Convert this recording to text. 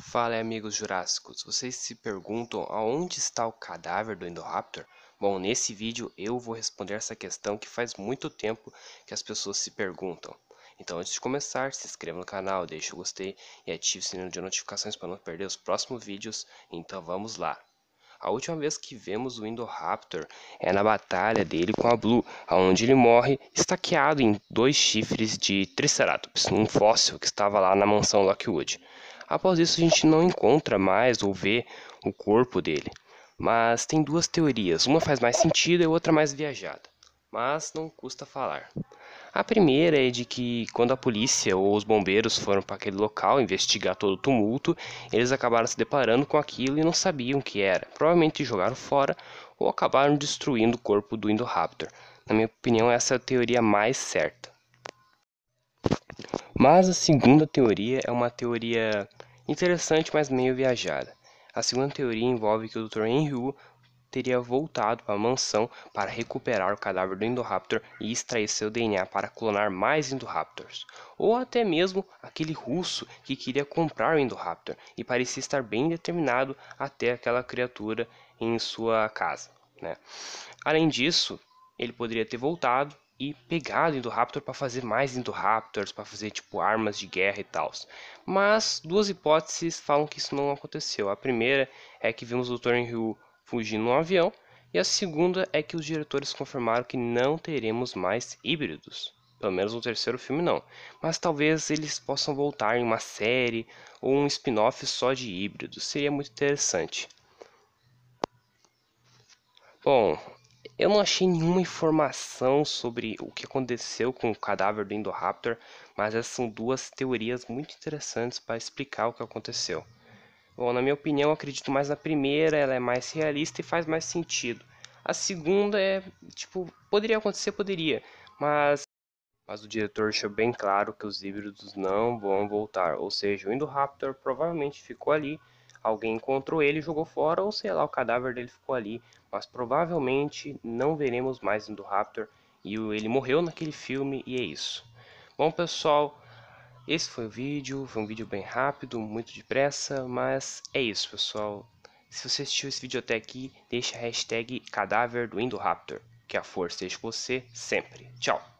Fala amigos jurássicos, vocês se perguntam aonde está o cadáver do Indoraptor? Bom, nesse vídeo eu vou responder essa questão que faz muito tempo que as pessoas se perguntam. Então antes de começar, se inscreva no canal, deixe o gostei e ative o sininho de notificações para não perder os próximos vídeos, então vamos lá. A última vez que vemos o Indoraptor é na batalha dele com a Blue, onde ele morre estaqueado em dois chifres de Triceratops, um fóssil que estava lá na mansão Lockwood. Após isso, a gente não encontra mais ou vê o corpo dele. Mas tem duas teorias, uma faz mais sentido e outra mais viajada, mas não custa falar. A primeira é de que quando a polícia ou os bombeiros foram para aquele local investigar todo o tumulto, eles acabaram se deparando com aquilo e não sabiam o que era. Provavelmente jogaram fora ou acabaram destruindo o corpo do Indoraptor. Na minha opinião, essa é a teoria mais certa. Mas a segunda teoria é uma teoria Interessante, mas meio viajada. A segunda teoria envolve que o Dr. Henry Wu teria voltado para a mansão para recuperar o cadáver do Indoraptor e extrair seu DNA para clonar mais Indoraptors, ou até mesmo aquele russo que queria comprar o Indoraptor e parecia estar bem determinado a ter aquela criatura em sua casa. Né? Além disso, ele poderia ter voltado e pegar o Indoraptor para fazer mais Indoraptors, para fazer tipo armas de guerra e tal. Mas duas hipóteses falam que isso não aconteceu. A primeira é que vimos o Dr. Henry fugindo no avião, e a segunda é que os diretores confirmaram que não teremos mais híbridos. Pelo menos no terceiro filme não. Mas talvez eles possam voltar em uma série ou um spin-off só de híbridos. Seria muito interessante. Bom, eu não achei nenhuma informação sobre o que aconteceu com o cadáver do Indoraptor, mas essas são duas teorias muito interessantes para explicar o que aconteceu. Bom, na minha opinião, acredito mais na primeira, ela é mais realista e faz mais sentido. A segunda é, tipo, poderia acontecer, poderia, mas mas o diretor deixou bem claro que os híbridos não vão voltar, ou seja, o Indoraptor provavelmente ficou ali alguém encontrou ele e jogou fora, ou sei lá, o cadáver dele ficou ali. Mas provavelmente não veremos mais o Raptor. E ele morreu naquele filme e é isso. Bom pessoal, esse foi o vídeo. Foi um vídeo bem rápido, muito depressa, mas é isso pessoal. Se você assistiu esse vídeo até aqui, deixa a hashtag cadáver do Indoraptor. Que é a força é esteja com você sempre. Tchau!